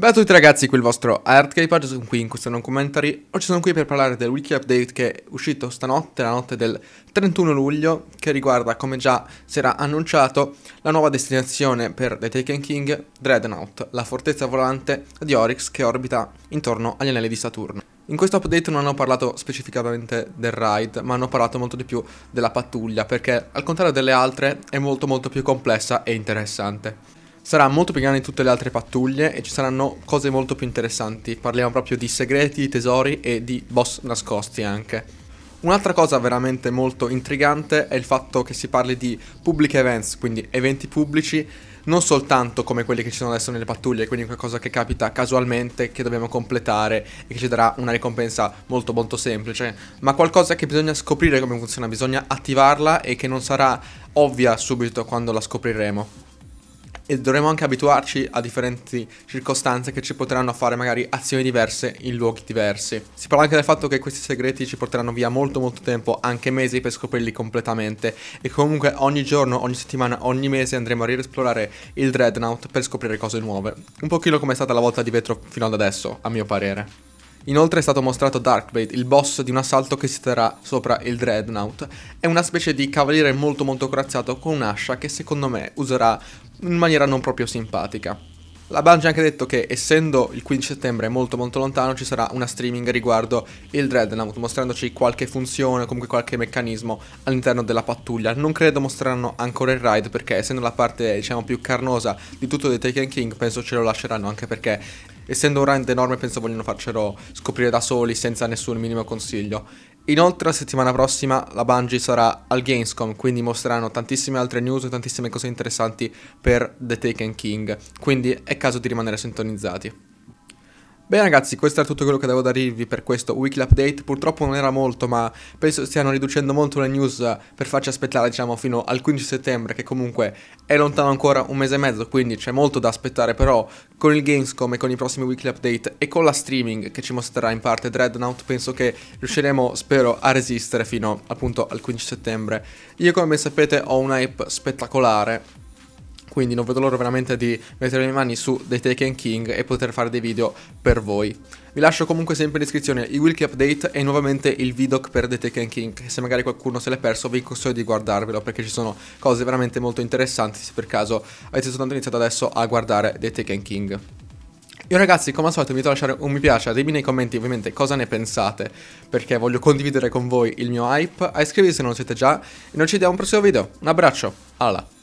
Ciao a tutti ragazzi, qui il vostro ArtCape, sono qui in questo non commentary. Oggi sono qui per parlare del wiki update che è uscito stanotte, la notte del 31 luglio, che riguarda, come già si era annunciato, la nuova destinazione per The Taken King, Dreadnought, la fortezza volante di Oryx che orbita intorno agli anelli di Saturno. In questo update non hanno parlato specificamente del raid, ma hanno parlato molto di più della pattuglia, perché al contrario delle altre è molto molto più complessa e interessante sarà molto più grande di tutte le altre pattuglie e ci saranno cose molto più interessanti. Parliamo proprio di segreti, di tesori e di boss nascosti anche. Un'altra cosa veramente molto intrigante è il fatto che si parli di public events, quindi eventi pubblici, non soltanto come quelli che ci sono adesso nelle pattuglie, quindi qualcosa che capita casualmente, che dobbiamo completare e che ci darà una ricompensa molto molto semplice, ma qualcosa che bisogna scoprire come funziona, bisogna attivarla e che non sarà ovvia subito quando la scopriremo e dovremo anche abituarci a differenti circostanze che ci potranno fare magari azioni diverse in luoghi diversi. Si parla anche del fatto che questi segreti ci porteranno via molto molto tempo, anche mesi per scoprirli completamente e comunque ogni giorno, ogni settimana, ogni mese andremo a riesplorare il Dreadnought per scoprire cose nuove. Un pochino come è stata la volta di vetro fino ad adesso, a mio parere. Inoltre è stato mostrato Darkblade, il boss di un assalto che si terrà sopra il Dreadnought. È una specie di cavaliere molto molto corazzato con un'ascia che secondo me userà in maniera non proprio simpatica. La Bungie ha anche detto che essendo il 15 settembre molto molto lontano ci sarà una streaming riguardo il Dreadnought mostrandoci qualche funzione o comunque qualche meccanismo all'interno della pattuglia. Non credo mostreranno ancora il ride perché essendo la parte diciamo più carnosa di tutto The Taken King penso ce lo lasceranno anche perché essendo un ride enorme penso vogliono farcelo scoprire da soli senza nessun minimo consiglio. Inoltre la settimana prossima la Bungie sarà al Gamescom, quindi mostreranno tantissime altre news e tantissime cose interessanti per The Taken King, quindi è caso di rimanere sintonizzati. Bene ragazzi, questo era tutto quello che devo dirvi per questo weekly update, purtroppo non era molto ma penso stiano riducendo molto le news per farci aspettare diciamo fino al 15 settembre che comunque è lontano ancora un mese e mezzo quindi c'è molto da aspettare però con il Gamescom e con i prossimi weekly update e con la streaming che ci mostrerà in parte Dreadnought penso che riusciremo spero a resistere fino appunto al 15 settembre. Io come ben sapete ho un hype spettacolare quindi non vedo l'ora veramente di mettere le mani su The Taken King e poter fare dei video per voi. Vi lascio comunque sempre in descrizione i wiki update e nuovamente il vidoc per The Taken King, se magari qualcuno se l'è perso vi consiglio di guardarvelo perché ci sono cose veramente molto interessanti se per caso avete soltanto iniziato adesso a guardare The Taken King. Io ragazzi, come al solito, vi invito a lasciare un mi piace, ditemi nei commenti ovviamente cosa ne pensate, perché voglio condividere con voi il mio hype, a iscrivervi se non lo siete già, e noi ci vediamo al prossimo video, un abbraccio, alla!